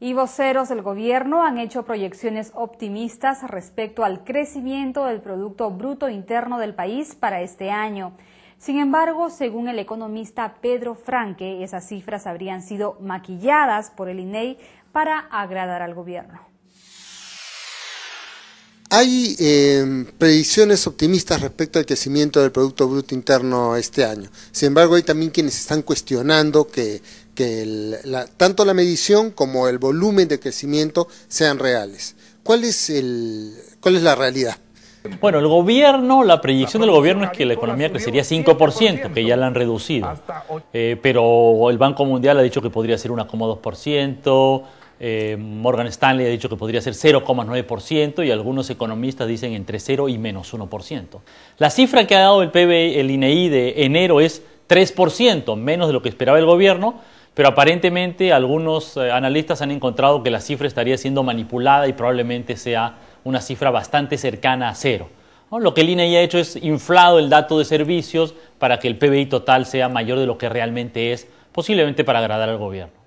y voceros del gobierno han hecho proyecciones optimistas respecto al crecimiento del Producto Bruto Interno del país para este año. Sin embargo, según el economista Pedro Franque, esas cifras habrían sido maquilladas por el INEI e para agradar al gobierno. Hay eh, predicciones optimistas respecto al crecimiento del Producto Bruto Interno este año. Sin embargo, hay también quienes están cuestionando que, que la, tanto la medición como el volumen de crecimiento sean reales. ¿Cuál es, el, cuál es la realidad? Bueno, el gobierno, la proyección del gobierno es que la economía crecería 5%, que ya la han reducido. Eh, pero el Banco Mundial ha dicho que podría ser 1,2%, eh, Morgan Stanley ha dicho que podría ser 0,9% y algunos economistas dicen entre 0 y menos 1%. La cifra que ha dado el, PBI, el INEI e de enero es 3%, menos de lo que esperaba el gobierno, pero aparentemente algunos eh, analistas han encontrado que la cifra estaría siendo manipulada y probablemente sea una cifra bastante cercana a cero. Lo que el INE ha hecho es inflado el dato de servicios para que el PBI total sea mayor de lo que realmente es, posiblemente para agradar al gobierno.